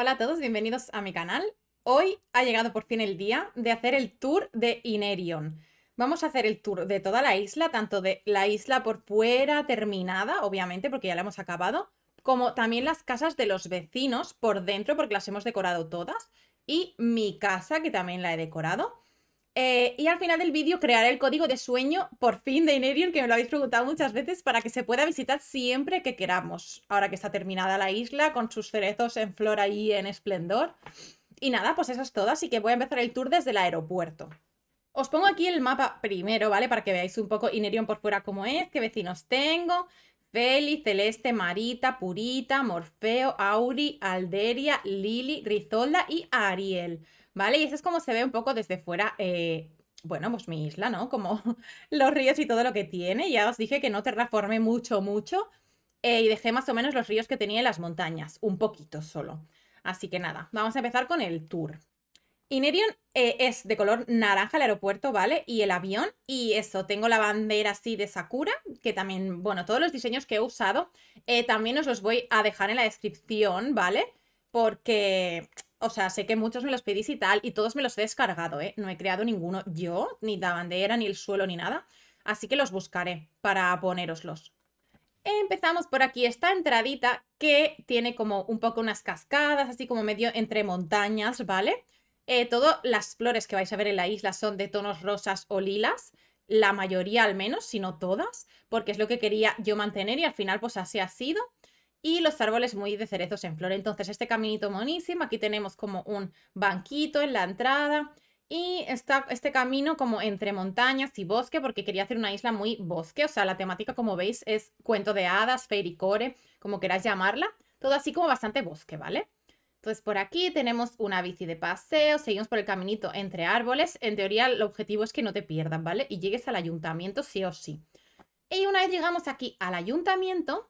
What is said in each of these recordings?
Hola a todos, bienvenidos a mi canal. Hoy ha llegado por fin el día de hacer el tour de Inerion. Vamos a hacer el tour de toda la isla, tanto de la isla por fuera terminada, obviamente, porque ya la hemos acabado, como también las casas de los vecinos por dentro, porque las hemos decorado todas, y mi casa, que también la he decorado. Eh, y al final del vídeo crearé el código de sueño, por fin, de Inerion, que me lo habéis preguntado muchas veces, para que se pueda visitar siempre que queramos, ahora que está terminada la isla, con sus cerezos en flor ahí en esplendor. Y nada, pues eso es todo, así que voy a empezar el tour desde el aeropuerto. Os pongo aquí el mapa primero, ¿vale? Para que veáis un poco Inerion por fuera cómo es, qué vecinos tengo. Feli, Celeste, Marita, Purita, Morfeo, Auri, Alderia, Lili, Rizolda y Ariel. ¿vale? Y eso es como se ve un poco desde fuera. Eh, bueno, pues mi isla, ¿no? Como los ríos y todo lo que tiene. Ya os dije que no terraformé mucho, mucho. Eh, y dejé más o menos los ríos que tenía en las montañas, un poquito solo. Así que nada, vamos a empezar con el tour. Inerion eh, es de color naranja el aeropuerto, ¿vale? Y el avión. Y eso, tengo la bandera así de Sakura, que también, bueno, todos los diseños que he usado, también os los voy a dejar en la descripción, ¿vale? Porque o sea, sé que muchos me los pedís y tal, y todos me los he descargado, ¿eh? No he creado ninguno yo, ni la bandera, ni el suelo, ni nada. Así que los buscaré para ponéroslos. Empezamos por aquí esta entradita que tiene como un poco unas cascadas, así como medio entre montañas, ¿vale? Eh, todas las flores que vais a ver en la isla son de tonos rosas o lilas, la mayoría al menos, si no todas, porque es lo que quería yo mantener y al final pues así ha sido y los árboles muy de cerezos en flor. Entonces, este caminito monísimo, aquí tenemos como un banquito en la entrada y está este camino como entre montañas y bosque, porque quería hacer una isla muy bosque, o sea, la temática, como veis, es cuento de hadas, core, como queráis llamarla, todo así como bastante bosque, ¿vale? Entonces, por aquí tenemos una bici de paseo, seguimos por el caminito entre árboles. En teoría, el objetivo es que no te pierdas, ¿vale? Y llegues al ayuntamiento sí o sí. Y una vez llegamos aquí al ayuntamiento,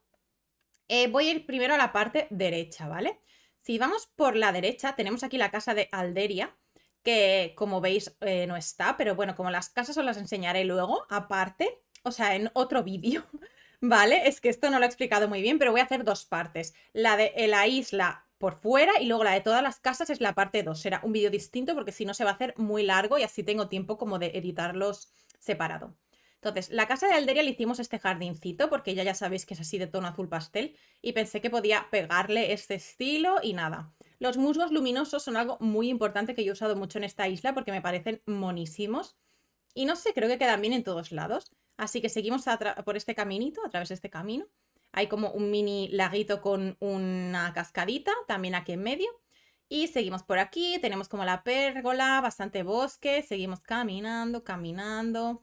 eh, voy a ir primero a la parte derecha, ¿vale? Si vamos por la derecha, tenemos aquí la casa de Alderia, que como veis eh, no está, pero bueno, como las casas os las enseñaré luego, aparte, o sea, en otro vídeo, ¿vale? Es que esto no lo he explicado muy bien, pero voy a hacer dos partes. La de eh, la isla por fuera y luego la de todas las casas es la parte 2. Será un vídeo distinto porque si no se va a hacer muy largo y así tengo tiempo como de editarlos separado. Entonces, la casa de Alderia le hicimos este jardincito, porque ya ya sabéis que es así de tono azul pastel, y pensé que podía pegarle este estilo y nada. Los musgos luminosos son algo muy importante que yo he usado mucho en esta isla porque me parecen monísimos. Y no sé, creo que quedan bien en todos lados. Así que seguimos por este caminito, a través de este camino. Hay como un mini laguito con una cascadita, también aquí en medio. Y seguimos por aquí, tenemos como la pérgola, bastante bosque, seguimos caminando, caminando.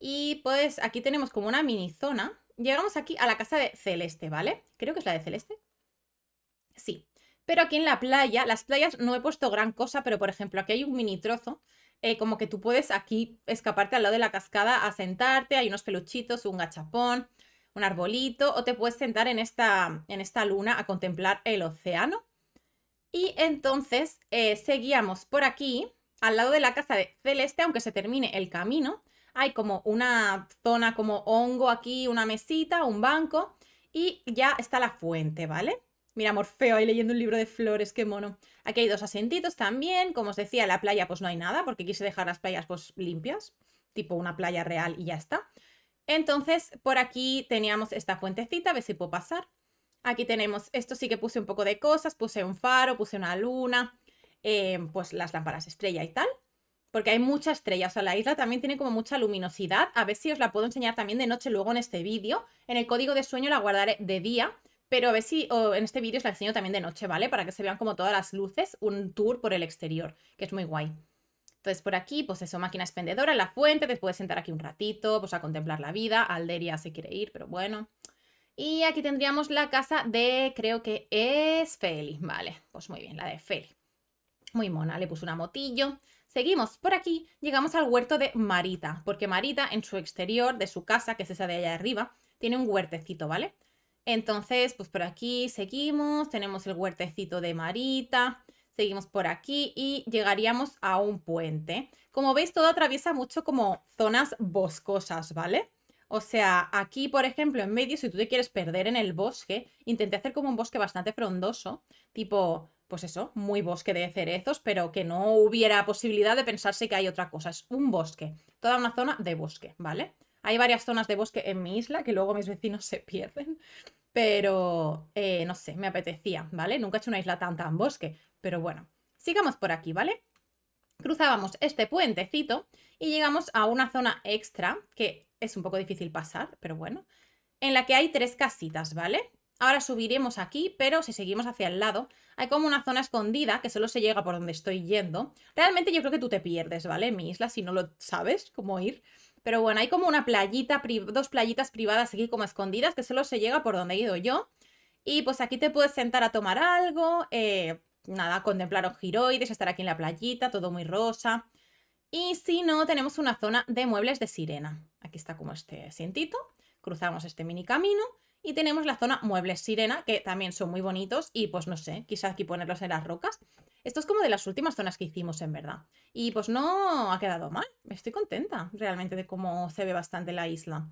Y pues aquí tenemos como una mini zona. Llegamos aquí a la casa de Celeste, ¿vale? Creo que es la de Celeste. Sí. Pero aquí en la playa, las playas no he puesto gran cosa, pero por ejemplo aquí hay un mini trozo. Eh, como que tú puedes aquí escaparte al lado de la cascada a sentarte, hay unos peluchitos, un gachapón, un arbolito, o te puedes sentar en esta, en esta luna a contemplar el océano. Y entonces eh, seguíamos por aquí, al lado de la casa de Celeste, aunque se termine el camino, hay como una zona como hongo aquí, una mesita, un banco y ya está la fuente, ¿vale? Mira, Morfeo ahí leyendo un libro de flores, qué mono. Aquí hay dos asentitos también, como os decía, la playa pues no hay nada porque quise dejar las playas pues limpias, tipo una playa real y ya está. Entonces, por aquí teníamos esta fuentecita, a ver si puedo pasar. Aquí tenemos, esto sí que puse un poco de cosas, puse un faro, puse una luna, eh, pues las lámparas estrella y tal porque hay mucha estrella, o sea, la isla también tiene como mucha luminosidad, a ver si os la puedo enseñar también de noche luego en este vídeo, en el código de sueño la guardaré de día, pero a ver si en este vídeo os la enseño también de noche, ¿vale? Para que se vean como todas las luces, un tour por el exterior, que es muy guay. Entonces por aquí, pues eso, máquina expendedora, la fuente, Después puedes sentar aquí un ratito, pues a contemplar la vida, Alderia se quiere ir, pero bueno. Y aquí tendríamos la casa de, creo que es Feli, vale, pues muy bien, la de Feli. Muy mona, le puse una motillo. Seguimos por aquí, llegamos al huerto de Marita, porque Marita en su exterior de su casa, que es esa de allá arriba, tiene un huertecito, ¿vale? Entonces, pues por aquí seguimos, tenemos el huertecito de Marita, seguimos por aquí y llegaríamos a un puente. Como veis, todo atraviesa mucho como zonas boscosas, ¿vale? O sea, aquí, por ejemplo, en medio, si tú te quieres perder en el bosque, intenté hacer como un bosque bastante frondoso, tipo pues eso, muy bosque de cerezos, pero que no hubiera posibilidad de pensarse que hay otra cosa. Es un bosque, toda una zona de bosque, ¿vale? Hay varias zonas de bosque en mi isla que luego mis vecinos se pierden, pero eh, no sé, me apetecía, ¿vale? Nunca he hecho una isla tan tan bosque, pero bueno, sigamos por aquí, ¿vale? Cruzábamos este puentecito y llegamos a una zona extra que es un poco difícil pasar, pero bueno, en la que hay tres casitas, ¿vale? Ahora subiremos aquí, pero si seguimos hacia el lado, hay como una zona escondida que solo se llega por donde estoy yendo. Realmente yo creo que tú te pierdes, ¿vale? mi isla, si no lo sabes cómo ir. Pero bueno, hay como una playita, dos playitas privadas aquí como escondidas que solo se llega por donde he ido yo. Y pues aquí te puedes sentar a tomar algo, eh, nada, contemplar un giroides, estar aquí en la playita, todo muy rosa. Y si no, tenemos una zona de muebles de sirena. Aquí está como este asientito. Cruzamos este mini camino y tenemos la zona muebles sirena, que también son muy bonitos y pues no sé, quizás aquí ponerlos en las rocas. Esto es como de las últimas zonas que hicimos, en verdad. Y pues no ha quedado mal. Estoy contenta realmente de cómo se ve bastante la isla.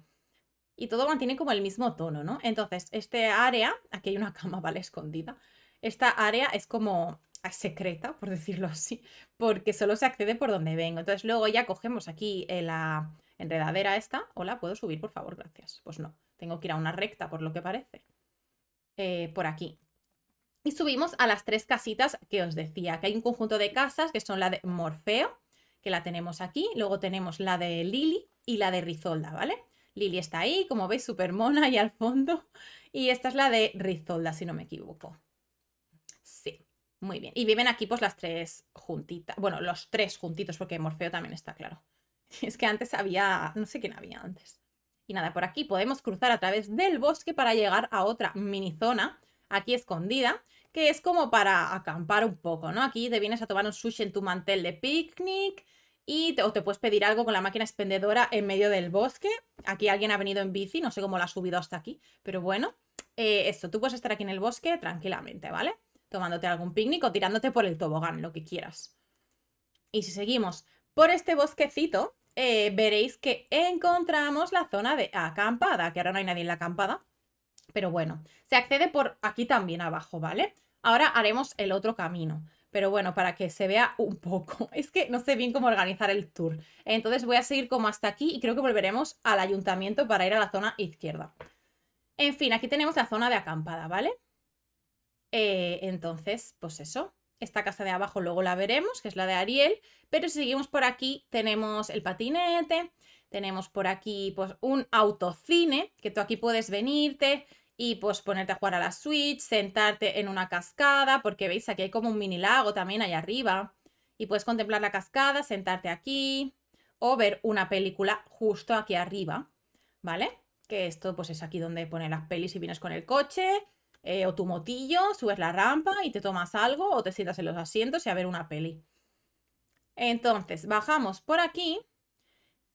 Y todo mantiene como el mismo tono, ¿no? Entonces, este área, aquí hay una cama, ¿vale? Escondida. Esta área es como secreta, por decirlo así, porque solo se accede por donde vengo. Entonces luego ya cogemos aquí la enredadera esta. Hola, ¿puedo subir, por favor? Gracias. Pues no. Tengo que ir a una recta, por lo que parece. Eh, por aquí. Y subimos a las tres casitas que os decía, que hay un conjunto de casas, que son la de Morfeo, que la tenemos aquí, luego tenemos la de Lili y la de Rizolda, ¿vale? Lili está ahí, como veis, súper mona ahí al fondo. Y esta es la de Rizolda, si no me equivoco. Sí, muy bien. Y viven aquí pues las tres juntitas, bueno, los tres juntitos, porque Morfeo también está claro. Es que antes había, no sé quién había antes. Y nada, por aquí podemos cruzar a través del bosque para llegar a otra mini zona, aquí escondida, que es como para acampar un poco, ¿no? Aquí te vienes a tomar un sushi en tu mantel de picnic y te, o te puedes pedir algo con la máquina expendedora en medio del bosque. Aquí alguien ha venido en bici, no sé cómo la ha subido hasta aquí, pero bueno, eh, esto, tú puedes estar aquí en el bosque tranquilamente, ¿vale? Tomándote algún picnic o tirándote por el tobogán, lo que quieras. Y si seguimos por este bosquecito, eh, veréis que encontramos la zona de acampada, que ahora no hay nadie en la acampada, pero bueno, se accede por aquí también abajo, ¿vale? Ahora haremos el otro camino, pero bueno, para que se vea un poco. Es que no sé bien cómo organizar el tour. Entonces voy a seguir como hasta aquí y creo que volveremos al ayuntamiento para ir a la zona izquierda. En fin, aquí tenemos la zona de acampada, ¿vale? Eh, entonces, pues eso, esta casa de abajo luego la veremos, que es la de Ariel, pero si seguimos por aquí tenemos el patinete, tenemos por aquí pues un autocine, que tú aquí puedes venirte y pues ponerte a jugar a la Switch, sentarte en una cascada, porque veis aquí hay como un mini lago también allá arriba, y puedes contemplar la cascada, sentarte aquí o ver una película justo aquí arriba, ¿vale? Que esto pues es aquí donde pone las pelis y vienes con el coche, eh, o tu motillo, subes la rampa y te tomas algo o te sientas en los asientos y a ver una peli. Entonces, bajamos por aquí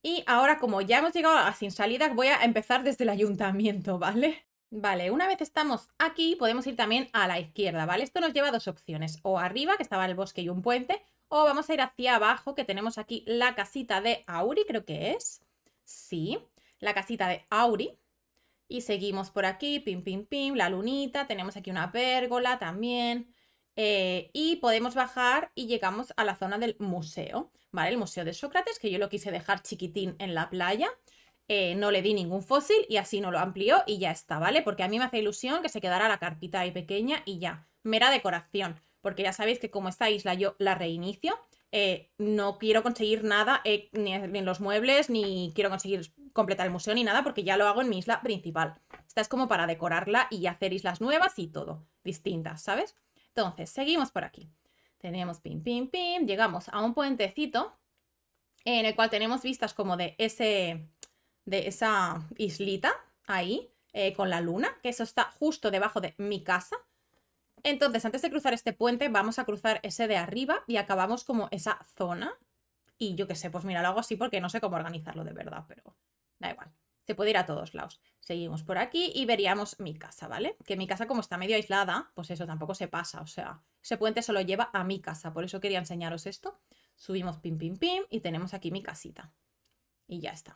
y ahora como ya hemos llegado a sin Salida, voy a empezar desde el ayuntamiento, ¿vale? Vale, una vez estamos aquí, podemos ir también a la izquierda, ¿vale? Esto nos lleva a dos opciones, o arriba, que estaba el bosque y un puente, o vamos a ir hacia abajo, que tenemos aquí la casita de Auri, creo que es. Sí, la casita de Auri, y seguimos por aquí, pim, pim, pim, la lunita, tenemos aquí una pérgola también. Eh, y podemos bajar y llegamos a la zona del museo, ¿vale? El Museo de Sócrates, que yo lo quise dejar chiquitín en la playa. Eh, no le di ningún fósil y así no lo amplió y ya está, ¿vale? Porque a mí me hace ilusión que se quedara la carpita ahí pequeña y ya, mera decoración, porque ya sabéis que como esta isla yo la reinicio, eh, no quiero conseguir nada, ni en los muebles, ni quiero conseguir completar el museo ni nada porque ya lo hago en mi isla principal. Esta es como para decorarla y hacer islas nuevas y todo, distintas, ¿sabes? Entonces, seguimos por aquí. Tenemos pim, pim, pim, llegamos a un puentecito en el cual tenemos vistas como de, ese, de esa islita ahí, eh, con la luna, que eso está justo debajo de mi casa. Entonces, antes de cruzar este puente, vamos a cruzar ese de arriba y acabamos como esa zona. Y yo que sé, pues mira, lo hago así porque no sé cómo organizarlo de verdad, pero da igual. Se puede ir a todos lados. Seguimos por aquí y veríamos mi casa, ¿vale? Que mi casa como está medio aislada, pues eso tampoco se pasa, o sea, ese puente solo lleva a mi casa, por eso quería enseñaros esto. Subimos pim, pim, pim y tenemos aquí mi casita. Y ya está.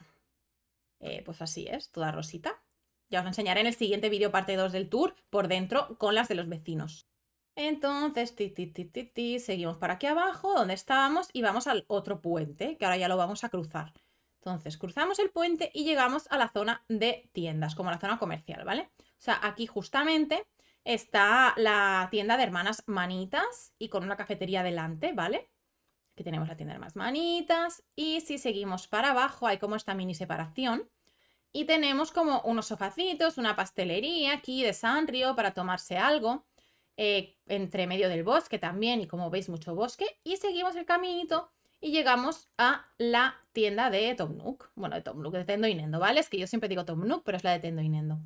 Eh, pues así es, toda rosita. Ya os enseñaré en el siguiente vídeo parte 2 del tour por dentro con las de los vecinos. Entonces, ti, ti, ti, seguimos para aquí abajo, donde estábamos, y vamos al otro puente, que ahora ya lo vamos a cruzar. Entonces, cruzamos el puente y llegamos a la zona de tiendas, como la zona comercial, ¿vale? O sea, aquí justamente está la tienda de hermanas manitas y con una cafetería delante, ¿vale? Aquí tenemos la tienda de hermanas manitas y si seguimos para abajo hay como esta mini separación y tenemos como unos sofacitos, una pastelería aquí de Sanrio para tomarse algo, eh, entre medio del bosque también, y como veis, mucho bosque. Y seguimos el caminito y llegamos a la tienda de Tom Nook. Bueno, de Tom Nook, de Tendo y Nendo, ¿vale? Es que yo siempre digo Tom Nook, pero es la de Tendo y Nendo.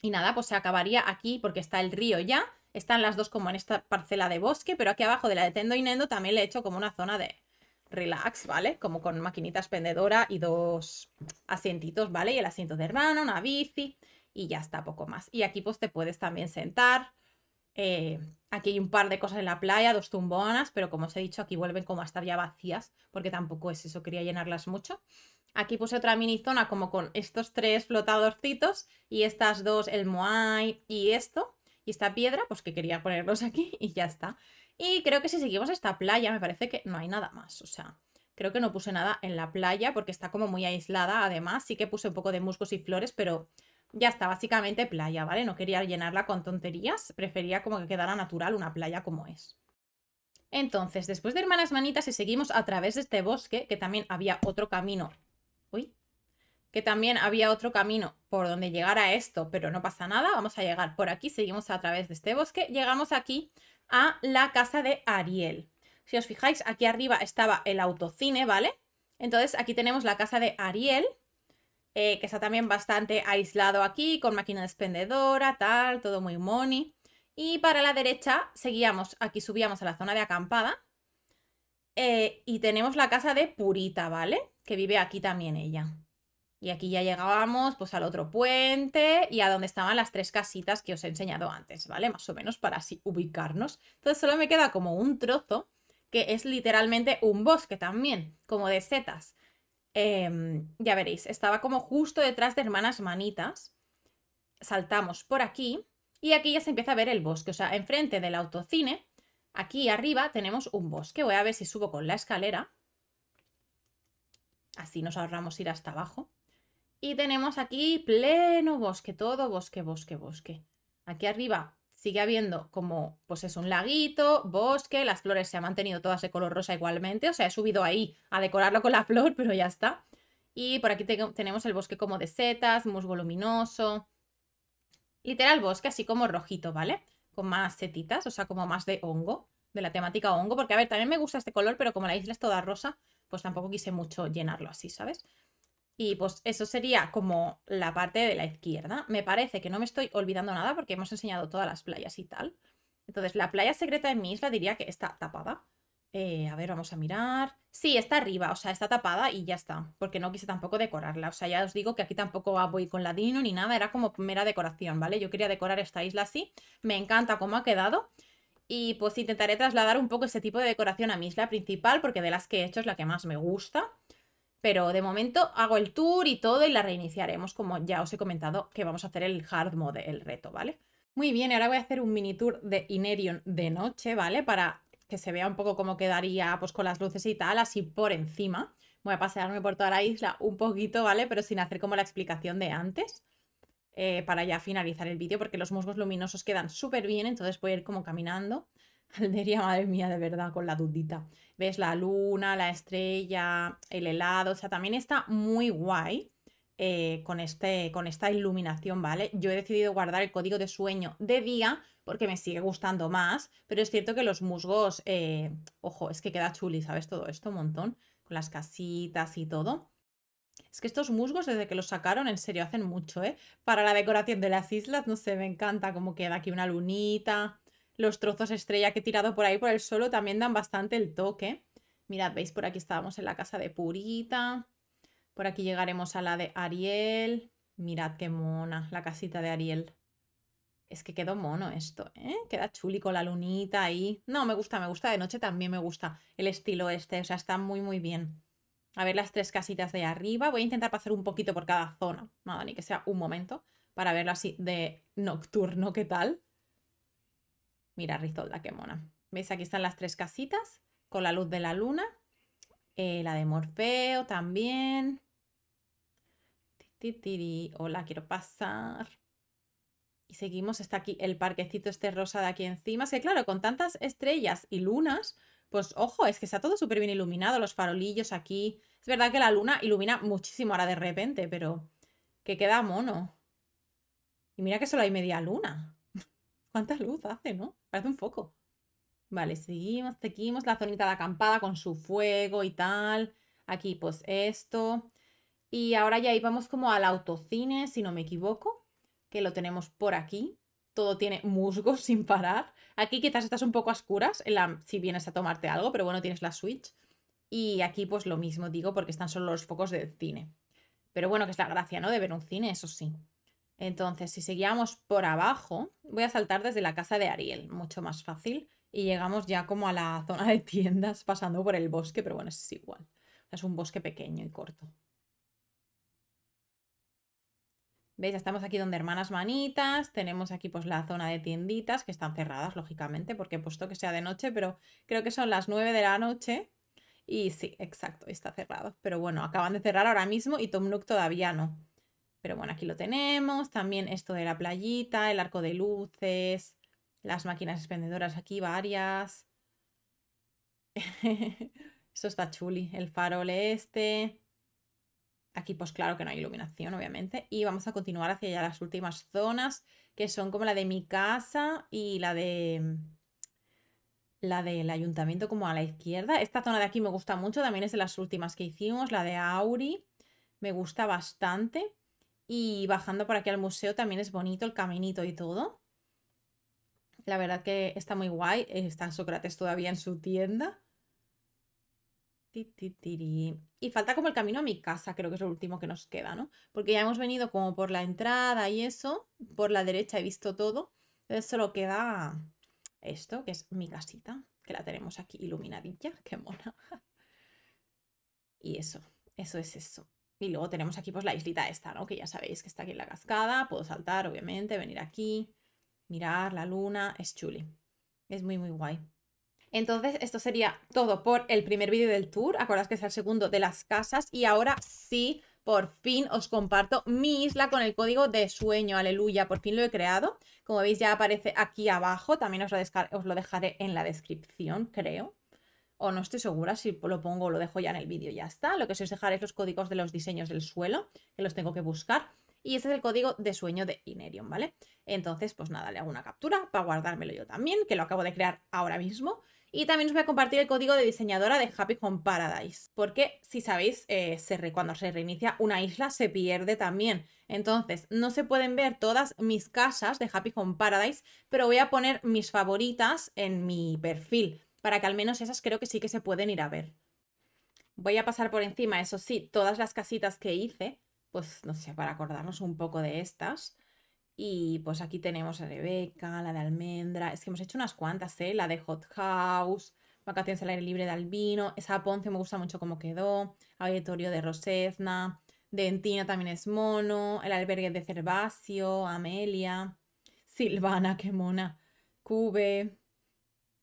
Y nada, pues se acabaría aquí porque está el río ya. Están las dos como en esta parcela de bosque, pero aquí abajo de la de Tendo y Nendo también le he hecho como una zona de relax, ¿vale? Como con maquinitas pendedora y dos asientitos, ¿vale? Y el asiento de hermano, una bici y ya está, poco más. Y aquí pues te puedes también sentar eh, aquí hay un par de cosas en la playa, dos tumbonas, pero como os he dicho, aquí vuelven como a estar ya vacías, porque tampoco es eso, quería llenarlas mucho. Aquí puse otra mini zona como con estos tres flotadorcitos y estas dos, el Moai y esto, y esta piedra, pues que quería ponerlos aquí y ya está. Y creo que si seguimos esta playa, me parece que no hay nada más, o sea, creo que no puse nada en la playa porque está como muy aislada, además sí que puse un poco de musgos y flores, pero ya está, básicamente playa, ¿vale? No quería llenarla con tonterías, prefería como que quedara natural una playa como es. Entonces, después de Hermanas Manitas y seguimos a través de este bosque, que también había otro camino. Uy. Que también había otro camino por donde llegar a esto, pero no pasa nada, vamos a llegar por aquí, seguimos a través de este bosque, llegamos aquí a la casa de Ariel. Si os fijáis, aquí arriba estaba el autocine, ¿vale? Entonces aquí tenemos la casa de Ariel, eh, que está también bastante aislado aquí, con máquina despendedora tal, todo muy money. Y para la derecha seguíamos, aquí subíamos a la zona de acampada eh, y tenemos la casa de Purita, ¿vale? Que vive aquí también ella. Y aquí ya llegábamos pues al otro puente y a donde estaban las tres casitas que os he enseñado antes, ¿vale? Más o menos para así ubicarnos. Entonces solo me queda como un trozo que es literalmente un bosque también, como de setas. Em, ya veréis, estaba como justo detrás de Hermanas Manitas. Saltamos por aquí y aquí ya se empieza a ver el bosque. O sea, enfrente del autocine, aquí arriba tenemos un bosque. Voy a ver si subo con la escalera. Así nos ahorramos ir hasta abajo. Y tenemos aquí pleno bosque, todo bosque, bosque, bosque. Aquí arriba sigue habiendo como, pues es un laguito, bosque, las flores se han mantenido todas de color rosa igualmente, o sea, he subido ahí a decorarlo con la flor, pero ya está. Y por aquí tenemos el bosque como de setas, musgo luminoso, literal bosque, así como rojito, ¿vale? Con más setitas, o sea, como más de hongo, de la temática hongo, porque a ver, también me gusta este color, pero como la isla es toda rosa, pues tampoco quise mucho llenarlo así, ¿sabes? Y pues eso sería como la parte de la izquierda. Me parece que no me estoy olvidando nada porque hemos enseñado todas las playas y tal. Entonces, la playa secreta en mi isla diría que está tapada. Eh, a ver, vamos a mirar. Sí, está arriba, o sea, está tapada y ya está. Porque no quise tampoco decorarla. O sea, ya os digo que aquí tampoco voy con ladino ni nada. Era como mera decoración, ¿vale? Yo quería decorar esta isla así. Me encanta cómo ha quedado. Y pues intentaré trasladar un poco ese tipo de decoración a mi isla principal porque de las que he hecho es la que más me gusta. Pero de momento hago el tour y todo y la reiniciaremos como ya os he comentado que vamos a hacer el hard mode, el reto, ¿vale? Muy bien, ahora voy a hacer un mini tour de Inerion de noche, ¿vale? Para que se vea un poco cómo quedaría pues con las luces y tal, así por encima. Voy a pasearme por toda la isla un poquito, ¿vale? Pero sin hacer como la explicación de antes. Eh, para ya finalizar el vídeo porque los musgos luminosos quedan súper bien, entonces voy a ir como caminando. Almería, madre mía, de verdad, con la dudita. Ves la luna, la estrella, el helado, o sea, también está muy guay eh, con, este, con esta iluminación, ¿vale? Yo he decidido guardar el código de sueño de día porque me sigue gustando más, pero es cierto que los musgos, eh, ojo, es que queda chuli, ¿sabes? Todo esto, un montón, con las casitas y todo. Es que estos musgos, desde que los sacaron, en serio, hacen mucho, ¿eh? Para la decoración de las islas, no sé, me encanta cómo queda aquí una lunita los trozos estrella que he tirado por ahí por el suelo también dan bastante el toque. Mirad, veis, por aquí estábamos en la casa de Purita. Por aquí llegaremos a la de Ariel. Mirad qué mona la casita de Ariel. Es que quedó mono esto, ¿eh? Queda chuli con la lunita ahí. No, me gusta, me gusta. De noche también me gusta el estilo este. O sea, está muy, muy bien. A ver las tres casitas de arriba. Voy a intentar pasar un poquito por cada zona. Nada, ni que sea un momento. Para verlo así de nocturno, ¿qué tal? Mira, Rizolda, qué mona. ¿Veis? Aquí están las tres casitas con la luz de la luna. Eh, la de Morfeo también. Hola, quiero pasar. Y seguimos, está aquí el parquecito este rosa de aquí encima. Es que claro, con tantas estrellas y lunas, pues ojo, es que está todo súper bien iluminado, los farolillos aquí. Es verdad que la luna ilumina muchísimo ahora de repente, pero que queda mono. Y mira que solo hay media luna. ¿Cuánta luz hace, no? Parece un foco. Vale, seguimos, seguimos la zonita de acampada con su fuego y tal. Aquí pues esto. Y ahora ya íbamos como al autocine, si no me equivoco, que lo tenemos por aquí. Todo tiene musgo sin parar. Aquí quizás estás un poco a oscuras si vienes a tomarte algo, pero bueno, tienes la Switch. Y aquí pues lo mismo digo porque están solo los focos del cine. Pero bueno, que es la gracia, ¿no? De ver un cine, eso sí. Entonces, si seguíamos por abajo, voy a saltar desde la casa de Ariel, mucho más fácil. Y llegamos ya como a la zona de tiendas, pasando por el bosque, pero bueno, es igual. Es un bosque pequeño y corto. ¿Veis? Estamos aquí donde hermanas manitas, tenemos aquí pues la zona de tienditas que están cerradas, lógicamente, porque he puesto que sea de noche, pero creo que son las 9 de la noche. Y sí, exacto, está cerrado. Pero bueno, acaban de cerrar ahora mismo y Tom Nook todavía no. Pero bueno, aquí lo tenemos. También esto de la playita, el arco de luces, las máquinas expendedoras aquí varias. Eso está chuli. El farol este. Aquí pues claro que no hay iluminación, obviamente. Y vamos a continuar hacia ya las últimas zonas, que son como la de mi casa y la de... La del ayuntamiento como a la izquierda. Esta zona de aquí me gusta mucho, también es de las últimas que hicimos, la de Auri. Me gusta bastante. Y bajando por aquí al museo también es bonito el caminito y todo. La verdad que está muy guay. Está Sócrates todavía en su tienda. Y falta como el camino a mi casa, creo que es lo último que nos queda, ¿no? Porque ya hemos venido como por la entrada y eso, por la derecha he visto todo. Entonces solo queda esto, que es mi casita, que la tenemos aquí iluminadilla, qué mona. y eso, eso es eso. Y luego tenemos aquí pues la islita esta, ¿no? Que ya sabéis que está aquí en la cascada. Puedo saltar, obviamente, venir aquí, mirar la luna. Es chuli. Es muy, muy guay. Entonces, esto sería todo por el primer vídeo del tour. Acordad que es el segundo de las casas. Y ahora sí, por fin os comparto mi isla con el código de sueño. Aleluya, por fin lo he creado. Como veis, ya aparece aquí abajo. También os os lo dejaré en la descripción, creo o no estoy segura si lo pongo o lo dejo ya en el vídeo, ya está. Lo que os dejaré es los códigos de los diseños del suelo, que los tengo que buscar. Y este es el código de sueño de Inerion, ¿vale? Entonces, pues nada, le hago una captura para guardármelo yo también, que lo acabo de crear ahora mismo. Y también os voy a compartir el código de diseñadora de Happy Home Paradise, porque si sabéis, eh, cuando se reinicia una isla se pierde también. Entonces, no se pueden ver todas mis casas de Happy Home Paradise, pero voy a poner mis favoritas en mi perfil para que al menos esas creo que sí que se pueden ir a ver. Voy a pasar por encima, eso sí, todas las casitas que hice, pues no sé, para acordarnos un poco de estas. Y pues aquí tenemos a Rebeca, la de Almendra, es que hemos hecho unas cuantas, ¿eh? La de Hot House, Vacaciones al aire libre de Albino, esa Ponce me gusta mucho cómo quedó, Auditorio de Rosezna, Dentina también es mono, el albergue de Cervasio, Amelia, Silvana, qué mona, Cube,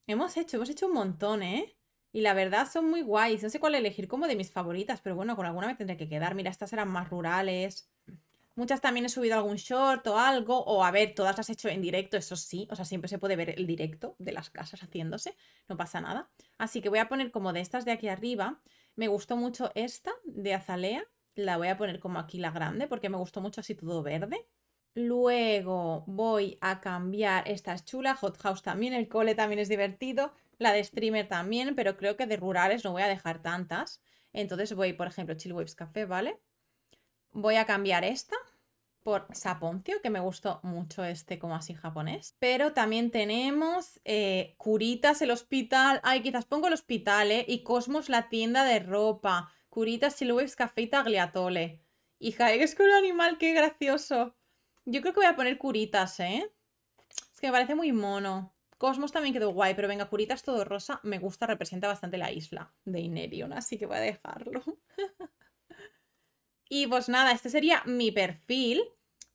Hemos hecho, hemos hecho un montón, ¿eh? Y la verdad son muy guays. No sé cuál elegir como de mis favoritas, pero bueno, con alguna me tendré que quedar. Mira, estas eran más rurales. Muchas también he subido algún short o algo. O a ver, todas las he hecho en directo, eso sí. O sea, siempre se puede ver el directo de las casas haciéndose. No pasa nada. Así que voy a poner como de estas de aquí arriba. Me gustó mucho esta de azalea. La voy a poner como aquí la grande porque me gustó mucho así todo verde. Luego voy a cambiar, esta es chula, Hot House también, el cole también es divertido, la de streamer también, pero creo que de rurales no voy a dejar tantas. Entonces voy, por ejemplo, Chill Waves Café, ¿vale? Voy a cambiar esta por Saponcio, que me gustó mucho este como así japonés. Pero también tenemos eh, Curitas, el hospital, ay, quizás pongo el hospital, ¿eh? Y Cosmos, la tienda de ropa, Curitas, Waves Café y Tagliatole. Hija, es que un animal, qué gracioso. Yo creo que voy a poner curitas, ¿eh? Es que me parece muy mono. Cosmos también quedó guay, pero venga, curitas todo rosa. Me gusta, representa bastante la isla de Inerion, así que voy a dejarlo. y pues nada, este sería mi perfil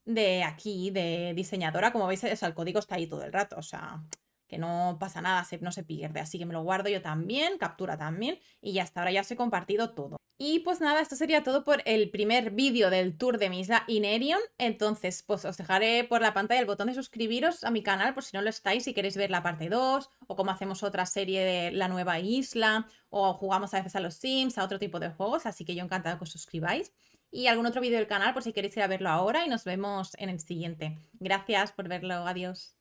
de aquí, de diseñadora. Como veis, es el código está ahí todo el rato, o sea, que no pasa nada, no se pierde. Así que me lo guardo yo también, captura también, y ya hasta ahora ya os he compartido todo. Y pues nada, esto sería todo por el primer vídeo del tour de mi isla Inerion. Entonces, pues os dejaré por la pantalla el botón de suscribiros a mi canal por si no lo estáis, si queréis ver la parte 2 o cómo hacemos otra serie de la nueva isla o jugamos a veces a los Sims, a otro tipo de juegos, así que yo encantado que os suscribáis. Y algún otro vídeo del canal por si queréis ir a verlo ahora y nos vemos en el siguiente. Gracias por verlo, adiós.